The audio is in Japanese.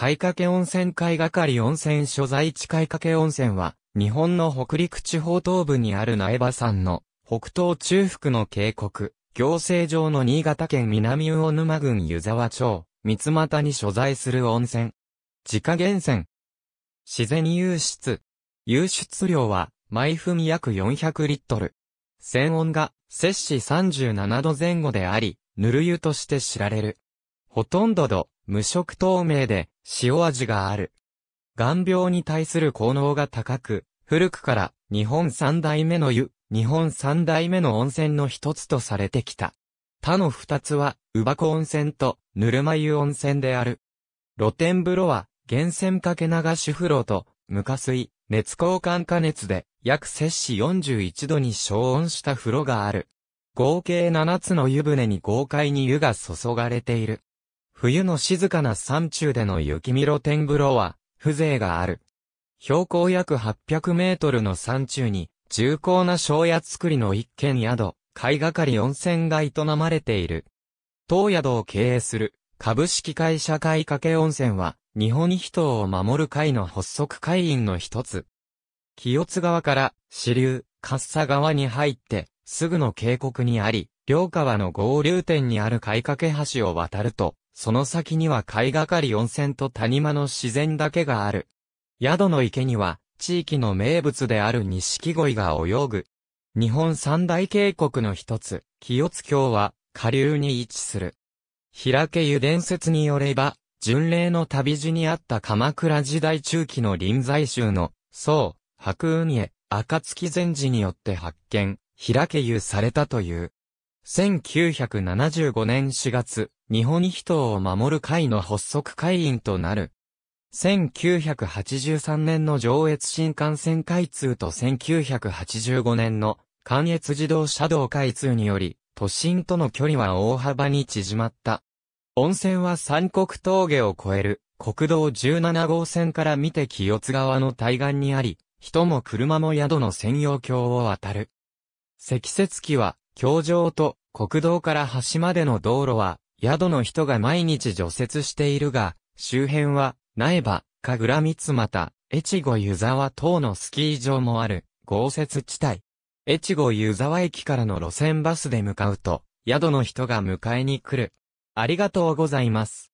貝掛温泉貝掛温泉所在地貝掛温泉は、日本の北陸地方東部にある苗場山の、北東中腹の渓谷、行政上の新潟県南魚沼郡湯沢町、三股に所在する温泉。自家源泉。自然湧出。湧出量は、毎分約400リットル。泉温が、摂氏37度前後であり、ぬる湯として知られる。ほとんどの無色透明で塩味がある。眼病に対する効能が高く、古くから日本三代目の湯、日本三代目の温泉の一つとされてきた。他の二つは、うばこ温泉とぬるま湯温泉である。露天風呂は、源泉かけ流し風呂と、無化水、熱交換加熱で、約摂氏41度に消温した風呂がある。合計7つの湯船に豪快に湯が注がれている。冬の静かな山中での雪見露天風呂は、風情がある。標高約800メートルの山中に、重厚な昭屋造りの一軒宿、貝がかり温泉が営まれている。当宿を経営する、株式会社会掛け温泉は、日本人を守る会の発足会員の一つ。清津川から支流、滑佐川に入って、すぐの渓谷にあり、両川の合流点にある貝掛け橋を渡ると、その先には貝がかり温泉と谷間の自然だけがある。宿の池には、地域の名物である錦鯉が泳ぐ。日本三大渓谷の一つ、清津峡は、下流に位置する。平家湯伝説によれば、巡礼の旅路にあった鎌倉時代中期の臨済宗の、宋、白雲へ、暁禅寺によって発見、平家湯されたという。1975年4月、日本人を守る会の発足会員となる。1983年の上越新幹線開通と1985年の関越自動車道開通により、都心との距離は大幅に縮まった。温泉は三国峠を越える国道17号線から見て清津川の対岸にあり、人も車も宿の専用橋を渡る。積雪期は、橋上と国道から橋までの道路は宿の人が毎日除雪しているが、周辺は、苗場、神楽三俣、越後湯沢等のスキー場もある、豪雪地帯。越後湯沢駅からの路線バスで向かうと、宿の人が迎えに来る。ありがとうございます。